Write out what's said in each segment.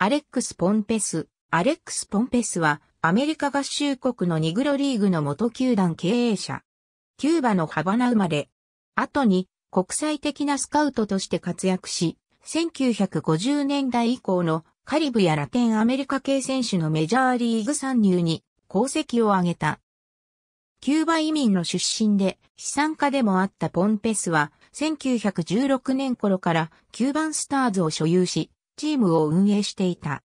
アレックス・ポンペス。アレックス・ポンペスは、アメリカ合衆国のニグロリーグの元球団経営者。キューバのハバナ生まれ。後に、国際的なスカウトとして活躍し、1950年代以降のカリブやラテンアメリカ系選手のメジャーリーグ参入に功績を挙げた。キューバ移民の出身で資産家でもあったポンペスは1916年頃からキューバンスターズを所有し、チームを運営していた。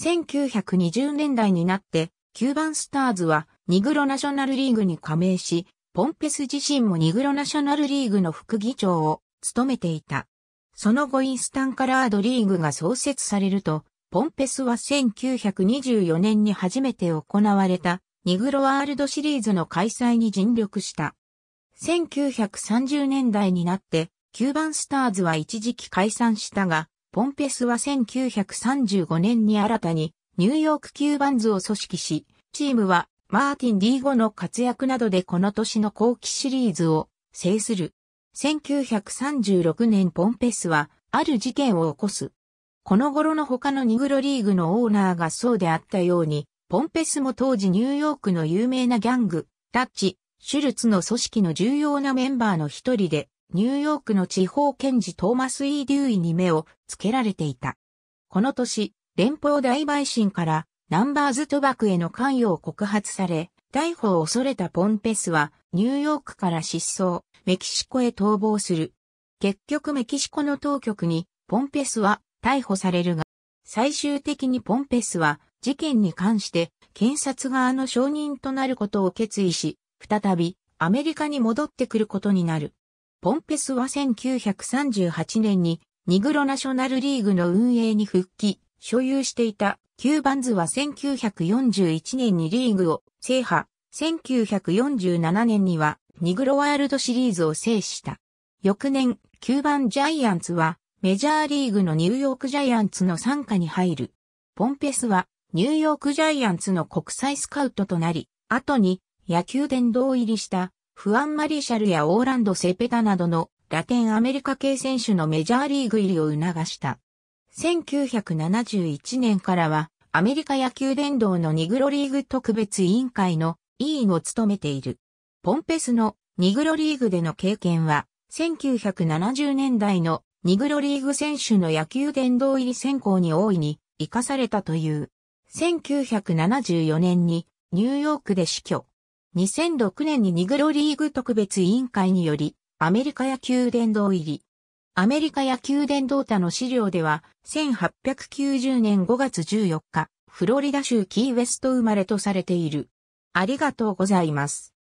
1920年代になって、キューバンスターズはニグロナショナルリーグに加盟し、ポンペス自身もニグロナショナルリーグの副議長を務めていた。その後インスタンカラードリーグが創設されると、ポンペスは1924年に初めて行われたニグロワールドシリーズの開催に尽力した。1930年代になって、キューバンスターズは一時期解散したが、ポンペスは1935年に新たにニューヨーク級バンズを組織し、チームはマーティン・ディーゴの活躍などでこの年の後期シリーズを制する。1936年ポンペスはある事件を起こす。この頃の他のニグロリーグのオーナーがそうであったように、ポンペスも当時ニューヨークの有名なギャング、タッチ、シュルツの組織の重要なメンバーの一人で、ニューヨークの地方検事トーマス・イー・デューイに目をつけられていた。この年、連邦大陪審からナンバーズ賭博への関与を告発され、逮捕を恐れたポンペスはニューヨークから失踪、メキシコへ逃亡する。結局メキシコの当局にポンペスは逮捕されるが、最終的にポンペスは事件に関して検察側の証人となることを決意し、再びアメリカに戻ってくることになる。ポンペスは1938年にニグロナショナルリーグの運営に復帰、所有していたキューバンズは1941年にリーグを制覇、1947年にはニグロワールドシリーズを制した。翌年、9番ジャイアンツはメジャーリーグのニューヨークジャイアンツの参加に入る。ポンペスはニューヨークジャイアンツの国際スカウトとなり、後に野球殿堂入りしたフアン・マリシャルやオーランド・セペタなどのラテンアメリカ系選手のメジャーリーグ入りを促した。1971年からはアメリカ野球殿堂のニグロリーグ特別委員会の委員を務めている。ポンペスのニグロリーグでの経験は1970年代のニグロリーグ選手の野球殿堂入り選考に大いに活かされたという。1974年にニューヨークで死去。2006年にニグロリーグ特別委員会により、アメリカ野球殿堂入り。アメリカ野球殿堂他の資料では、1890年5月14日、フロリダ州キーウェスト生まれとされている。ありがとうございます。